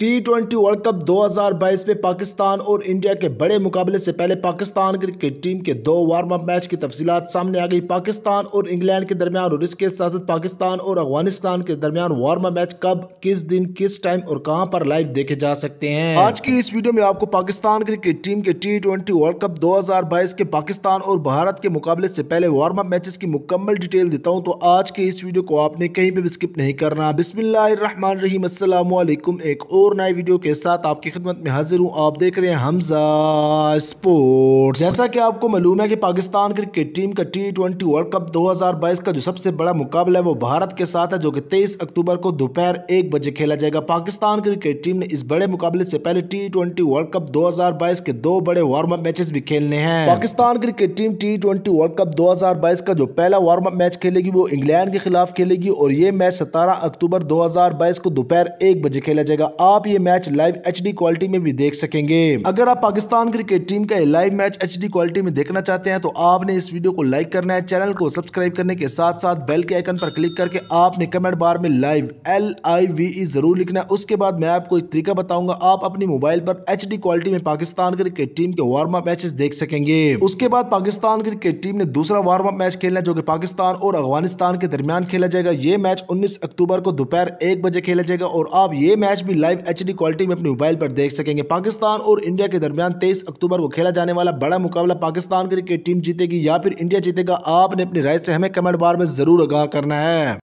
T twenty world Cup 2022 में पाकिस्तान और India के बड़े मुकाबले से पहले पाकिस्तान क्रिकेट टीम के दो वार्म अप मैच की तफसीत सामने आ गई पाकिस्तान और इंग्लैंड के दरमियान और इसके साथ साथ पाकिस्तान और अफगानिस्तान के दरमियान वार्म अप मैच कब किस दिन किस टाइम और कहां पर लाइव देखे जा सकते हैं आज की इस वीडियो में आपको पाकिस्तान क्रिकेट टीम के टी ट्वेंटी वर्ल्ड कप दो के पाकिस्तान और भारत के मुकाबले से पहले वार्म अप मैचेस की मुकम्मल डिटेल देता हूँ तो आज के इस वीडियो को आपने कहीं पर भी स्किप नहीं करना बिस्मिल्लाम एक और और नए वीडियो के साथ आपकी खिदमत में हाजिर हूँ आप देख रहे हैं हमजा स्पोर्ट्स जैसा कि आपको मालूम है कि पाकिस्तान क्रिकेट टीम का टी ट्वेंटी वर्ल्ड कप 2022 का जो सबसे बड़ा मुकाबला है वो भारत के साथ है जो कि 23 अक्टूबर को दोपहर एक बजे खेला जाएगा पाकिस्तान क्रिकेट टीम ने इस बड़े मुकाबले से पहले टी ट्वेंटी वर्ल्ड कप बाईस के दो बड़े वार्म अप मैचेस भी खेलने हैं Pakistan cricket team T twenty world cup बाईस का जो पहला वार्म अप मैच खेलेगी वो इंग्लैंड के खिलाफ खेलेगी और ये मैच सतारह अक्टूबर दो को दोपहर एक बजे खेला जाएगा आप आप ये मैच लाइव एच क्वालिटी में भी देख सकेंगे अगर आप पाकिस्तान क्रिकेट टीम का लाइव मैच एच क्वालिटी में देखना चाहते हैं तो आपने इस वीडियो को लाइक करना है चैनल को सब्सक्राइब करने के साथ साथ बेल के आइकन पर क्लिक करके आपने कमेंट बार में live L I V E जरूर लिखना है उसके बाद मैं आपको एक तरीका बताऊंगा आप अपने मोबाइल पर एच क्वालिटी में पाकिस्तान क्रिकेट टीम के वार्म अप मैचेस देख सकेंगे उसके बाद पाकिस्तान क्रिकेट टीम ने दूसरा वार्म अप मैच खेलना जो कि पाकिस्तान और अफगानिस्तान के दरमियान खेला जाएगा ये मैच उन्नीस अक्टूबर को दोपहर एक बजे खेला जाएगा और आप ये मैच भी लाइव एच क्वालिटी में अपने मोबाइल पर देख सकेंगे पाकिस्तान और इंडिया के दरमियान तेईस अक्टूबर को खेला जाने वाला बड़ा मुकाबला पाकिस्तान क्रिकेट टीम जीतेगी या फिर इंडिया जीतेगा आपने अपनी राय से हमें कमेंट बार में ज़रूर आगाह करना है